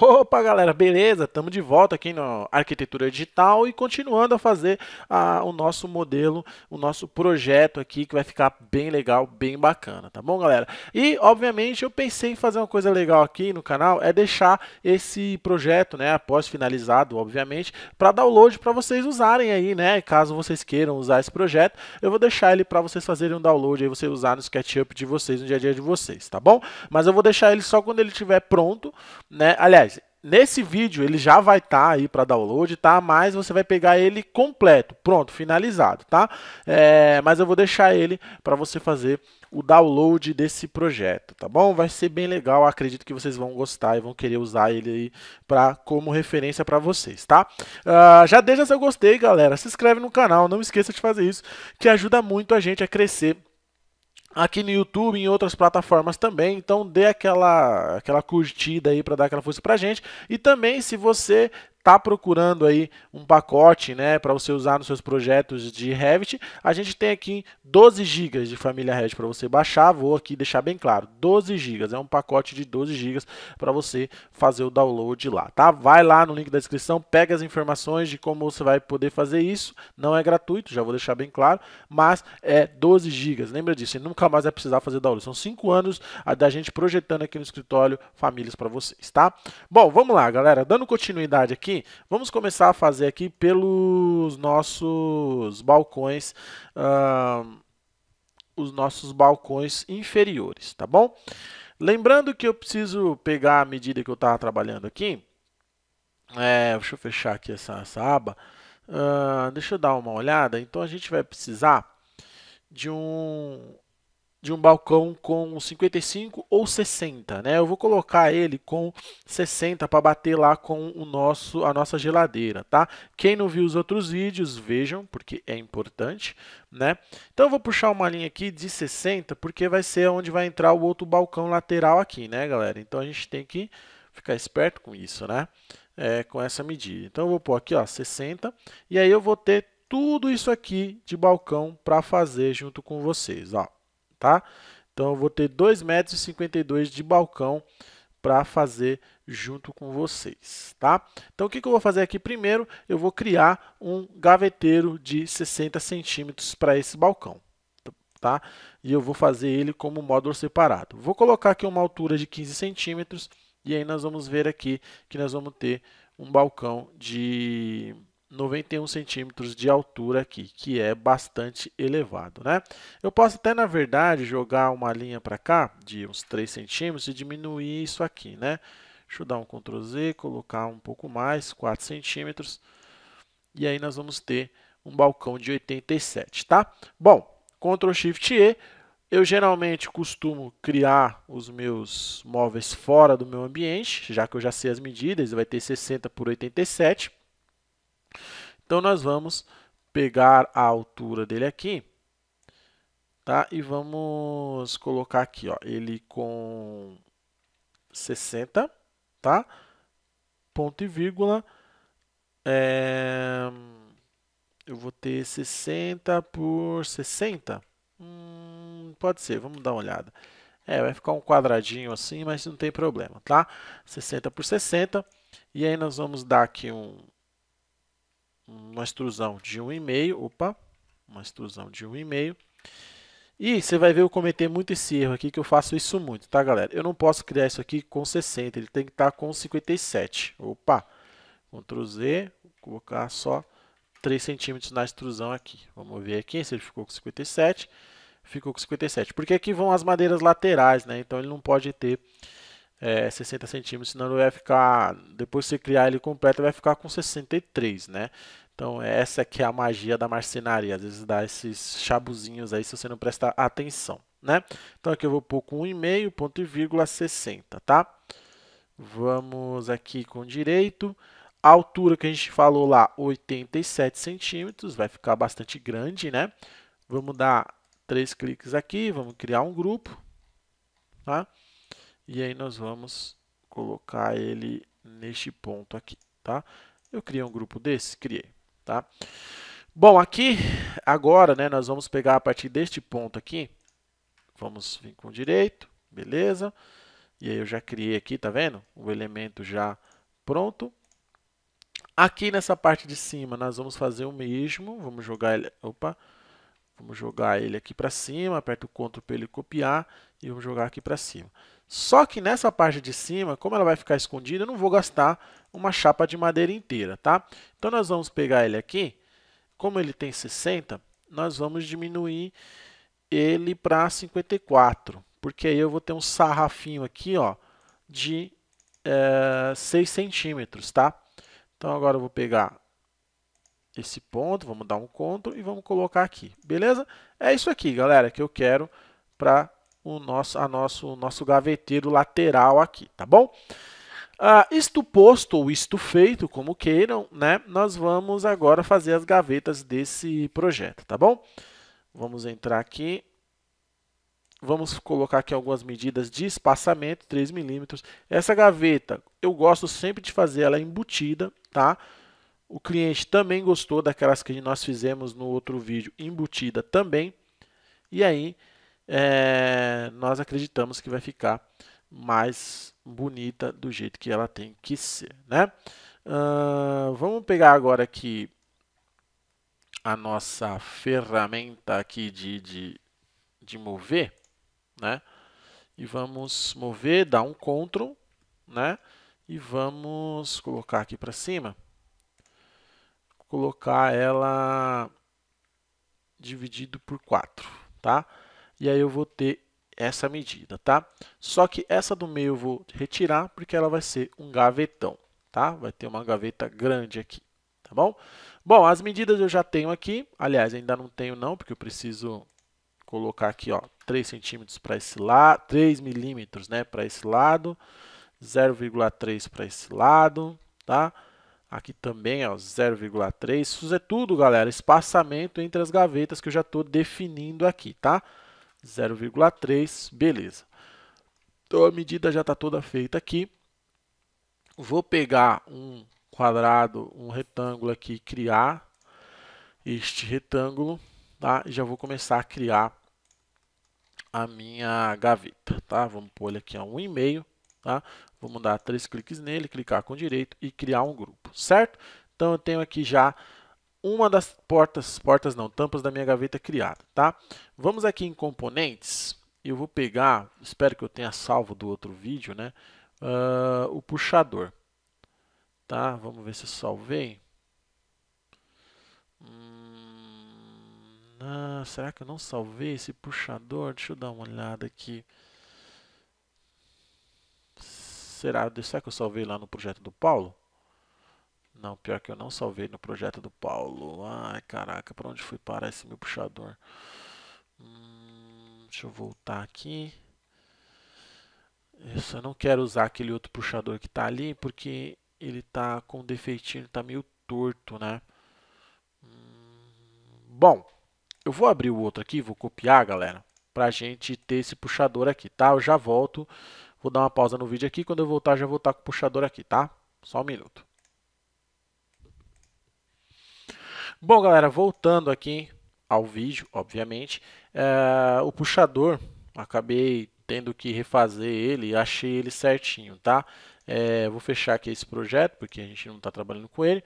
Opa, galera, beleza? Estamos de volta aqui na Arquitetura Digital e continuando a fazer a, ah, o nosso modelo, o nosso projeto aqui, que vai ficar bem legal, bem bacana, tá bom, galera? E, obviamente, eu pensei em fazer uma coisa legal aqui no canal, é deixar esse projeto, né, após finalizado, obviamente, para download para vocês usarem aí, né, caso vocês queiram usar esse projeto, eu vou deixar ele para vocês fazerem um download e você usar no SketchUp de vocês, no dia a dia de vocês, tá bom? Mas eu vou deixar ele só quando ele estiver pronto, né, aliás, Nesse vídeo ele já vai estar tá aí para download, tá? Mas você vai pegar ele completo, pronto, finalizado, tá? É, mas eu vou deixar ele para você fazer o download desse projeto, tá bom? Vai ser bem legal, acredito que vocês vão gostar e vão querer usar ele aí pra, como referência para vocês, tá? Uh, já deixa seu gostei, galera, se inscreve no canal, não esqueça de fazer isso, que ajuda muito a gente a crescer aqui no YouTube e em outras plataformas também. Então dê aquela, aquela curtida aí para dar aquela força pra gente. E também se você está procurando aí um pacote né, para você usar nos seus projetos de Revit, a gente tem aqui 12 GB de família Revit para você baixar. Vou aqui deixar bem claro, 12 GB, é um pacote de 12 GB para você fazer o download lá, tá? Vai lá no link da descrição, pega as informações de como você vai poder fazer isso. Não é gratuito, já vou deixar bem claro, mas é 12 GB. Lembra disso, você nunca mais vai precisar fazer download. São 5 anos da gente projetando aqui no escritório famílias para vocês, tá? Bom, vamos lá, galera. Dando continuidade aqui, vamos começar a fazer aqui pelos nossos balcões, uh, os nossos balcões inferiores, tá bom? Lembrando que eu preciso pegar a medida que eu estava trabalhando aqui, é, deixa eu fechar aqui essa, essa aba, uh, deixa eu dar uma olhada, então a gente vai precisar de um de um balcão com 55 ou 60, né? Eu vou colocar ele com 60 para bater lá com o nosso a nossa geladeira, tá? Quem não viu os outros vídeos, vejam, porque é importante, né? Então eu vou puxar uma linha aqui de 60, porque vai ser onde vai entrar o outro balcão lateral aqui, né, galera? Então a gente tem que ficar esperto com isso, né? É, com essa medida. Então eu vou pôr aqui, ó, 60, e aí eu vou ter tudo isso aqui de balcão para fazer junto com vocês, ó tá? Então eu vou ter 2,52 metros e de balcão para fazer junto com vocês, tá? Então o que, que eu vou fazer aqui primeiro? Eu vou criar um gaveteiro de 60 centímetros para esse balcão, tá? E eu vou fazer ele como módulo separado. Vou colocar aqui uma altura de 15 centímetros e aí nós vamos ver aqui que nós vamos ter um balcão de 91 centímetros de altura aqui, que é bastante elevado, né? Eu posso até, na verdade, jogar uma linha para cá de uns 3 centímetros e diminuir isso aqui, né? Deixa eu dar um Ctrl Z, colocar um pouco mais, 4 centímetros, e aí nós vamos ter um balcão de 87, tá? Bom, Ctrl Shift E, eu geralmente costumo criar os meus móveis fora do meu ambiente, já que eu já sei as medidas, vai ter 60 por 87, então, nós vamos pegar a altura dele aqui, tá? E vamos colocar aqui, ó, ele com 60, tá? Ponto e vírgula. É... Eu vou ter 60 por 60. Hum, pode ser, vamos dar uma olhada. É, vai ficar um quadradinho assim, mas não tem problema, tá? 60 por 60. E aí nós vamos dar aqui um, uma extrusão de 1,5, opa, uma extrusão de 1,5. E você vai ver eu cometer muito esse erro aqui, que eu faço isso muito, tá galera? Eu não posso criar isso aqui com 60, ele tem que estar tá com 57. Opa, Ctrl Z, vou colocar só 3 centímetros na extrusão aqui. Vamos ver aqui se ele ficou com 57. Ficou com 57, porque aqui vão as madeiras laterais, né? Então ele não pode ter é, 60 centímetros, senão ele vai ficar, depois que você criar ele completo, vai ficar com 63, né? Então essa é que é a magia da marcenaria, às vezes dá esses chabuzinhos aí se você não prestar atenção, né? Então aqui eu vou pôr com 1,5, ponto e vírgula 60, tá? Vamos aqui com direito, a altura que a gente falou lá, 87 centímetros, vai ficar bastante grande, né? Vamos dar três cliques aqui, vamos criar um grupo, tá? E aí nós vamos colocar ele neste ponto aqui, tá? Eu criei um grupo desse? Criei, tá? Bom, aqui, agora, né, nós vamos pegar a partir deste ponto aqui, vamos vir com o direito, beleza? E aí eu já criei aqui, tá vendo? O elemento já pronto. Aqui nessa parte de cima, nós vamos fazer o mesmo, vamos jogar ele, opa, vamos jogar ele aqui para cima, aperta o Ctrl para ele copiar e vamos jogar aqui para cima. Só que nessa parte de cima, como ela vai ficar escondida, eu não vou gastar uma chapa de madeira inteira, tá? Então, nós vamos pegar ele aqui, como ele tem 60, nós vamos diminuir ele para 54, porque aí eu vou ter um sarrafinho aqui, ó, de é, eh, 6 centímetros, tá? Então, agora eu vou pegar esse ponto, vamos dar um conto e vamos colocar aqui, beleza? É isso aqui, galera, que eu quero para o nosso, a nosso, nosso gaveteiro lateral aqui, tá bom? Ah, isto posto ou isto feito, como queiram, né? Nós vamos agora fazer as gavetas desse projeto, tá bom? Vamos entrar aqui. Vamos colocar aqui algumas medidas de espaçamento, 3 milímetros. Essa gaveta, eu gosto sempre de fazer ela embutida, tá? O cliente também gostou daquelas que nós fizemos no outro vídeo, embutida também. E aí, é, nós acreditamos que vai ficar mais bonita do jeito que ela tem que ser, né? Uh, vamos pegar agora aqui a nossa ferramenta aqui de, de, de mover, né? E vamos mover, dar um CTRL, né? E vamos colocar aqui para cima. Colocar ela dividido por 4, Tá? e aí eu vou ter essa medida, tá? Só que essa do meio eu vou retirar porque ela vai ser um gavetão, tá? Vai ter uma gaveta grande aqui, tá bom? Bom, as medidas eu já tenho aqui, aliás, ainda não tenho não, porque eu preciso colocar aqui, ó, 3 centímetros para né, esse lado, 3 milímetros, né, para esse lado, 0,3 para esse lado, tá? Aqui também, ó, 0,3. Isso é tudo, galera, espaçamento entre as gavetas que eu já estou definindo aqui, tá? Tá? 0,3, beleza. Então a medida já está toda feita aqui. Vou pegar um quadrado, um retângulo aqui, criar este retângulo, tá? E já vou começar a criar a minha gaveta, tá? Vamos pôr ele aqui a 1,5, tá? Vamos dar três cliques nele, clicar com direito e criar um grupo, certo? Então eu tenho aqui já uma das portas, portas não, tampas da minha gaveta criada, tá? Vamos aqui em componentes, eu vou pegar, espero que eu tenha salvo do outro vídeo, né? Uh, o puxador, tá? Vamos ver se eu salvei. Hum, ah, será que eu não salvei esse puxador? Deixa eu dar uma olhada aqui. Será, será que eu salvei lá no projeto do Paulo? Não, pior que eu não salvei no projeto do Paulo. Ai, caraca, para onde fui parar esse meu puxador? Hum, deixa eu voltar aqui. Eu só não quero usar aquele outro puxador que está ali, porque ele está com um defeitinho, está meio torto, né? Hum, bom, eu vou abrir o outro aqui, vou copiar, galera, para gente ter esse puxador aqui, tá? Eu já volto, vou dar uma pausa no vídeo aqui, quando eu voltar já vou estar tá com o puxador aqui, tá? Só um minuto. Bom, galera, voltando aqui ao vídeo, obviamente, é, o puxador, acabei tendo que refazer ele, achei ele certinho, tá? É, vou fechar aqui esse projeto, porque a gente não está trabalhando com ele,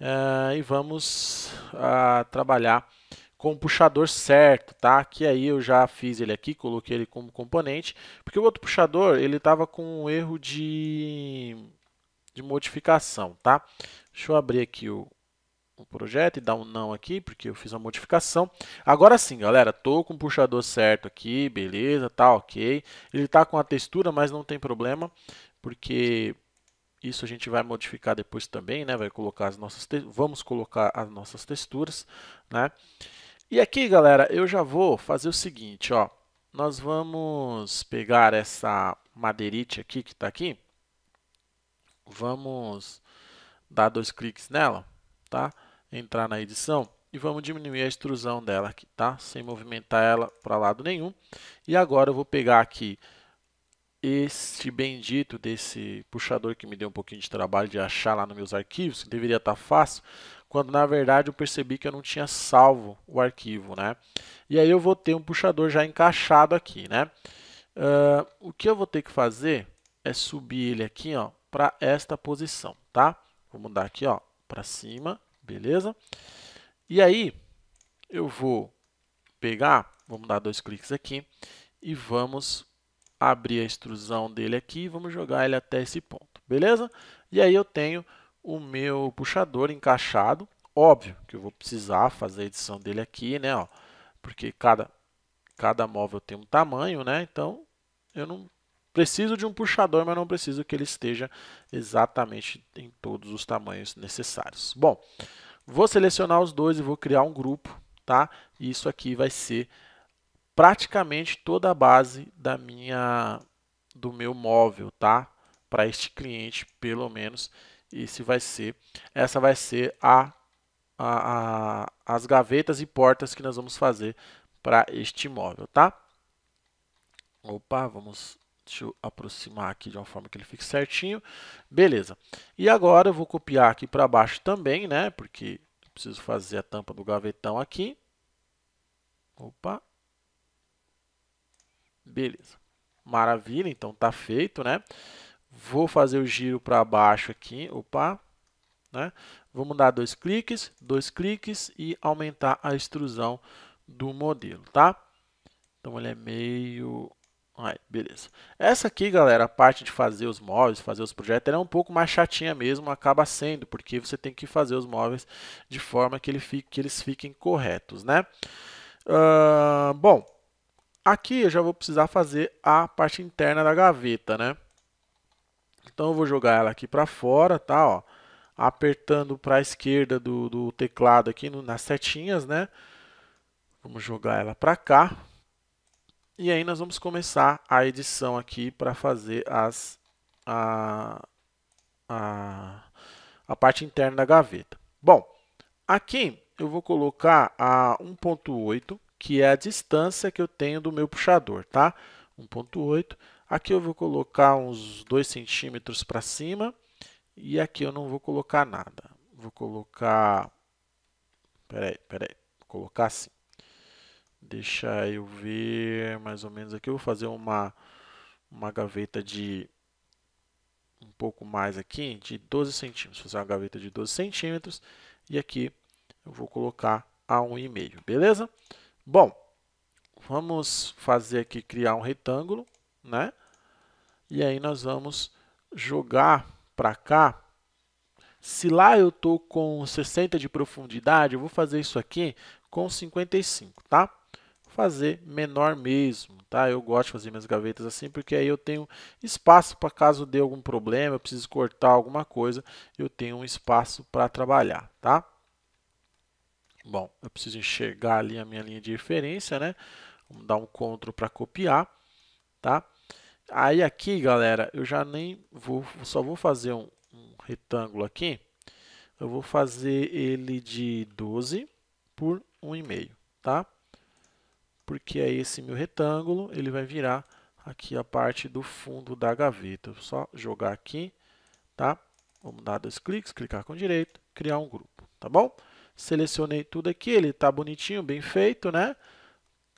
é, e vamos a, trabalhar com o puxador certo, tá? Que aí eu já fiz ele aqui, coloquei ele como componente, porque o outro puxador, ele estava com um erro de, de modificação, tá? Deixa eu abrir aqui o, um projeto e dar um não aqui, porque eu fiz uma modificação. Agora sim, galera, tô com o puxador certo aqui, beleza, tá ok. Ele tá com a textura, mas não tem problema, porque isso a gente vai modificar depois também, né? Vai colocar as nossas vamos colocar as nossas texturas, né? E aqui, galera, eu já vou fazer o seguinte, ó. Nós vamos pegar essa madeirite aqui que está aqui. Vamos dar dois cliques nela tá? Entrar na edição e vamos diminuir a extrusão dela aqui, tá? Sem movimentar ela para lado nenhum. E agora eu vou pegar aqui este bendito desse puxador que me deu um pouquinho de trabalho de achar lá nos meus arquivos, que deveria estar tá fácil, quando na verdade eu percebi que eu não tinha salvo o arquivo, né? E aí eu vou ter um puxador já encaixado aqui, né? Uh, o que eu vou ter que fazer é subir ele aqui, ó, para esta posição, tá? Vou mudar aqui, ó, para cima, beleza? E aí, eu vou pegar, vamos dar dois cliques aqui, e vamos abrir a extrusão dele aqui e vamos jogar ele até esse ponto, beleza? E aí eu tenho o meu puxador encaixado, óbvio que eu vou precisar fazer a edição dele aqui, né, ó, porque cada, cada móvel tem um tamanho, né, então eu não Preciso de um puxador, mas não preciso que ele esteja exatamente em todos os tamanhos necessários. Bom, vou selecionar os dois e vou criar um grupo, tá? E isso aqui vai ser praticamente toda a base da minha do meu móvel, tá? Para este cliente, pelo menos, esse vai ser essa vai ser a, a, a as gavetas e portas que nós vamos fazer para este móvel, tá? Opa, vamos Deixa eu aproximar aqui de uma forma que ele fique certinho. Beleza. E agora eu vou copiar aqui para baixo também, né? Porque preciso fazer a tampa do gavetão aqui. Opa. Beleza. Maravilha, então tá feito, né? Vou fazer o giro para baixo aqui, opa, né? Vamos dar dois cliques, dois cliques e aumentar a extrusão do modelo, tá? Então ele é meio Aí, beleza. Essa aqui, galera, a parte de fazer os móveis, fazer os projetos, ela é um pouco mais chatinha mesmo, acaba sendo, porque você tem que fazer os móveis de forma que, ele fique, que eles fiquem corretos, né? Uh, bom, aqui eu já vou precisar fazer a parte interna da gaveta, né? Então eu vou jogar ela aqui para fora, tá? Ó, apertando para a esquerda do, do teclado aqui no, nas setinhas, né? Vamos jogar ela para cá. E aí nós vamos começar a edição aqui para fazer as, a, a, a parte interna da gaveta. Bom, aqui eu vou colocar a 1.8, que é a distância que eu tenho do meu puxador, tá? 1.8. Aqui eu vou colocar uns 2 centímetros para cima e aqui eu não vou colocar nada. Vou colocar... Peraí, peraí. Vou colocar assim deixar eu ver mais ou menos aqui. Eu vou fazer uma, uma gaveta de um pouco mais aqui, de 12 centímetros. Vou fazer uma gaveta de 12 centímetros. E aqui eu vou colocar a 1,5, beleza? Bom, vamos fazer aqui, criar um retângulo, né? E aí nós vamos jogar para cá. Se lá eu estou com 60 de profundidade, eu vou fazer isso aqui com 55, tá? fazer menor mesmo, tá? Eu gosto de fazer minhas gavetas assim porque aí eu tenho espaço para caso dê algum problema, eu preciso cortar alguma coisa, eu tenho um espaço para trabalhar, tá? Bom, eu preciso enxergar ali a minha linha de referência, né? Vamos dar um CTRL para copiar, tá? Aí aqui, galera, eu já nem vou, só vou fazer um, um retângulo aqui. Eu vou fazer ele de 12 por 1,5, tá? porque é esse meu retângulo, ele vai virar aqui a parte do fundo da gaveta. só jogar aqui, tá? Vamos dar dois cliques, clicar com o direito, criar um grupo, tá bom? Selecionei tudo aqui, ele está bonitinho, bem feito, né?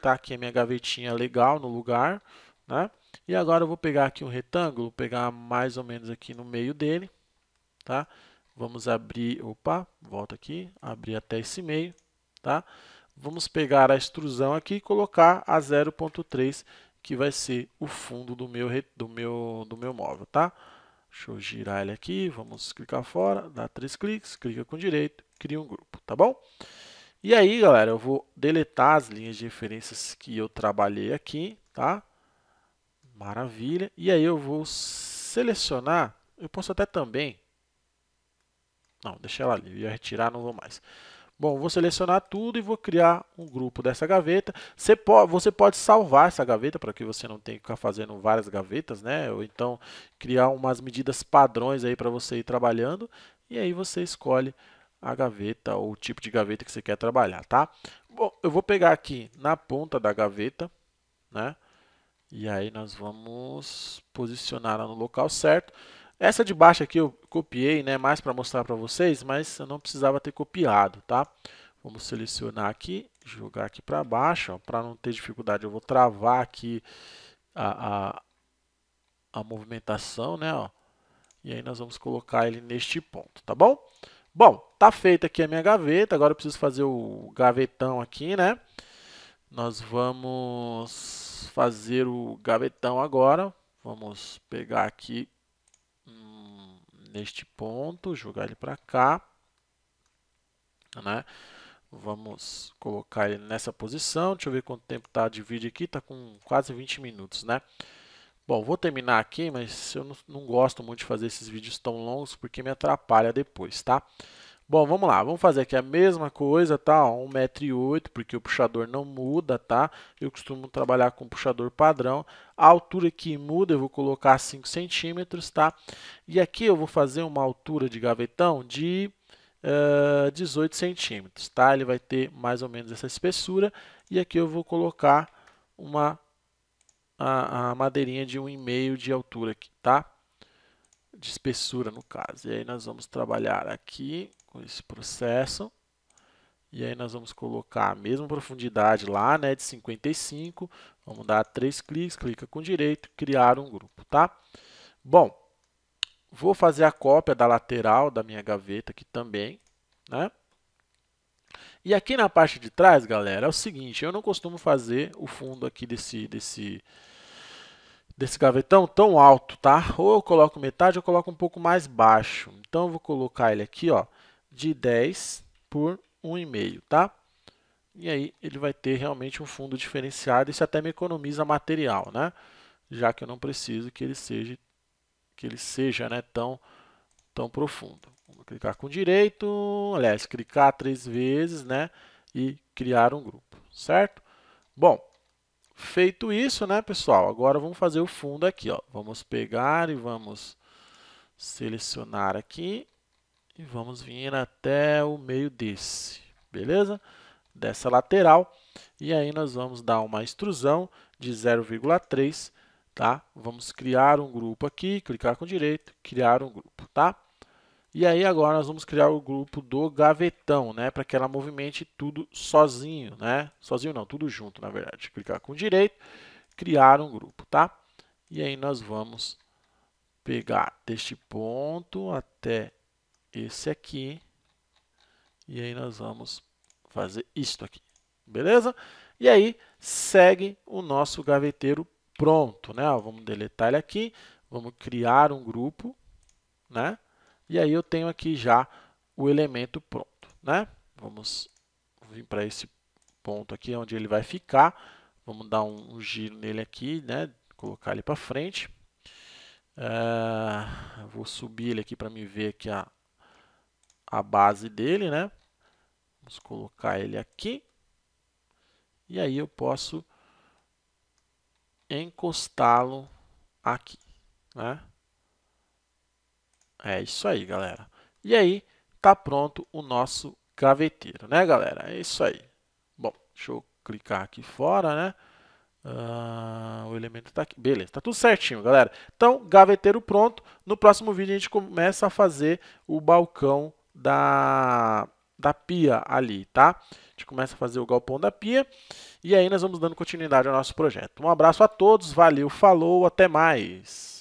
Tá aqui a minha gavetinha legal no lugar, né? E agora eu vou pegar aqui um retângulo, pegar mais ou menos aqui no meio dele, tá? Vamos abrir, opa, volta aqui, abrir até esse meio, tá? Tá? Vamos pegar a extrusão aqui e colocar a 0.3, que vai ser o fundo do meu, do meu, do meu móvel, tá? Deixa eu girar ele aqui, vamos clicar fora, dá três cliques, clica com direito, cria um grupo, tá bom? E aí, galera, eu vou deletar as linhas de referências que eu trabalhei aqui, tá? Maravilha. E aí eu vou selecionar, eu posso até também... Não, deixa ela ali, eu ia retirar, não vou mais. Bom, vou selecionar tudo e vou criar um grupo dessa gaveta. Você pode, você pode salvar essa gaveta para que você não tenha que ficar fazendo várias gavetas, né? Ou então criar umas medidas padrões aí para você ir trabalhando. E aí você escolhe a gaveta ou o tipo de gaveta que você quer trabalhar, tá? Bom, eu vou pegar aqui na ponta da gaveta, né? E aí nós vamos posicionar ela no local certo. Essa de baixo aqui eu copiei, né, mais para mostrar para vocês, mas eu não precisava ter copiado, tá? Vamos selecionar aqui, jogar aqui para baixo, para não ter dificuldade, eu vou travar aqui a, a, a movimentação, né, ó, e aí nós vamos colocar ele neste ponto, tá bom? Bom, tá feita aqui a minha gaveta, agora eu preciso fazer o gavetão aqui, né? Nós vamos fazer o gavetão agora, vamos pegar aqui neste ponto, jogar ele para cá, né? Vamos colocar ele nessa posição. Deixa eu ver quanto tempo está de vídeo aqui. Está com quase 20 minutos, né? Bom, vou terminar aqui, mas eu não, não, gosto muito de fazer esses vídeos tão longos porque me atrapalha depois, tá? Bom, vamos lá, vamos fazer aqui a mesma coisa, tá? 1,8m, porque o puxador não muda, tá? Eu costumo trabalhar com puxador padrão. A altura que muda eu vou colocar 5 centímetros, tá? E aqui eu vou fazer uma altura de gavetão de uh, eh, 18 centímetros, tá? Ele vai ter mais ou menos essa espessura. E aqui eu vou colocar uma a, a madeirinha de 1,5 de altura aqui, tá? De espessura, no caso. E aí nós vamos trabalhar aqui com esse processo. E aí nós vamos colocar a mesma profundidade lá, né, de 55. Vamos dar três cliques, clica com direito, criar um grupo, tá? Bom, vou fazer a cópia da lateral da minha gaveta aqui também, né? E aqui na parte de trás, galera, é o seguinte, eu não costumo fazer o fundo aqui desse desse desse gavetão tão alto, tá? Ou eu coloco metade, ou eu coloco um pouco mais baixo. Então eu vou colocar ele aqui, ó, de 10 por 1,5, tá? E aí ele vai ter realmente um fundo diferenciado, isso até me economiza material, né? Já que eu não preciso que ele seja que ele seja, né, tão tão profundo. Vou clicar com direito, aliás, clicar três vezes, né, e criar um grupo, certo? Bom, feito isso, né, pessoal, agora vamos fazer o fundo aqui, ó. Vamos pegar e vamos selecionar aqui e vamos vir até o meio desse, beleza? Dessa lateral. E aí nós vamos dar uma extrusão de 0,3, tá? Vamos criar um grupo aqui, clicar com o direito, criar um grupo, tá? E aí agora nós vamos criar o grupo do gavetão, né? Para que ela movimente tudo sozinho, né? Sozinho não, tudo junto, na verdade. Clicar com o direito, criar um grupo, tá? E aí nós vamos pegar deste ponto até esse aqui, e aí nós vamos fazer isto aqui, beleza? E aí segue o nosso gaveteiro pronto, né? Ó, vamos deletar ele aqui, vamos criar um grupo, né? E aí eu tenho aqui já o elemento pronto, né? Vamos vir para esse ponto aqui onde ele vai ficar, vamos dar um, um giro nele aqui, né? Colocar ele para frente. Uh, vou subir ele aqui para me ver aqui a, a base dele, né? Vamos colocar ele aqui. E aí eu posso encostá-lo aqui, né? É isso aí, galera. E aí tá pronto o nosso gaveteiro, né, galera? É isso aí. Bom, deixa eu clicar aqui fora, né? Ah, o elemento está aqui. Beleza, tá tudo certinho, galera. Então, gaveteiro pronto. No próximo vídeo a gente começa a fazer o balcão da, da pia ali, tá? A gente começa a fazer o galpão da pia e aí nós vamos dando continuidade ao nosso projeto. Um abraço a todos, valeu, falou, até mais!